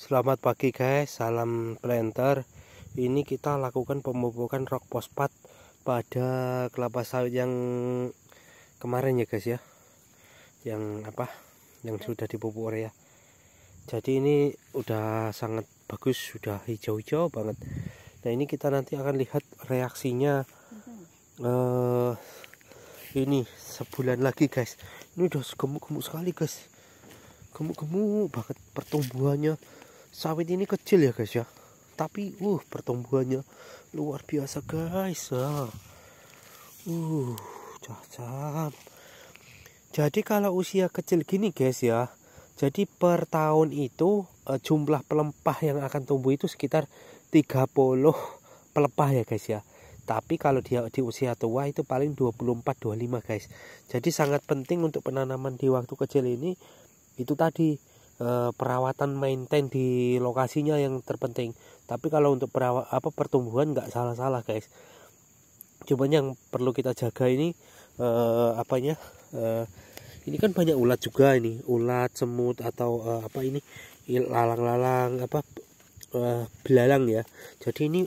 Selamat pagi guys, salam planter. Ini kita lakukan pemupukan rock pospat pada kelapa sawit yang kemarin ya guys ya. Yang apa? Yang sudah dipupuk ya. Jadi ini udah sangat bagus, sudah hijau-hijau banget. Nah, ini kita nanti akan lihat reaksinya mm-hmm. eh uh, ini sebulan lagi guys. Ini udah gemuk-gemuk sekali guys. Gemuk-gemuk banget pertumbuhannya sawit ini kecil ya guys ya tapi uh pertumbuhannya luar biasa guys ya. uh cacat jadi kalau usia kecil gini guys ya jadi per tahun itu eh, jumlah pelempah yang akan tumbuh itu sekitar 30 pelepah ya guys ya tapi kalau dia di usia tua itu paling 24-25 guys jadi sangat penting untuk penanaman di waktu kecil ini itu tadi e, perawatan maintain di lokasinya yang terpenting tapi kalau untuk perawat apa pertumbuhan nggak salah salah guys cuman yang perlu kita jaga ini e, eh, apanya e, eh, ini kan banyak ulat juga ini ulat semut atau e, apa ini lalang-lalang apa e, belalang ya jadi ini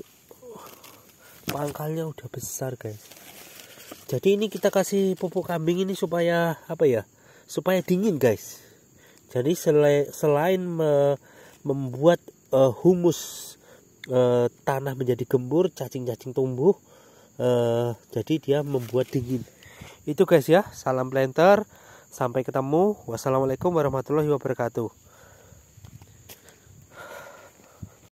pangkalnya udah besar guys jadi ini kita kasih pupuk kambing ini supaya apa ya supaya dingin guys jadi selain membuat eh, humus eh, tanah menjadi gembur, cacing-cacing tumbuh, eh, jadi dia membuat dingin. Itu guys ya, salam planter. Sampai ketemu. Wassalamualaikum warahmatullahi wabarakatuh.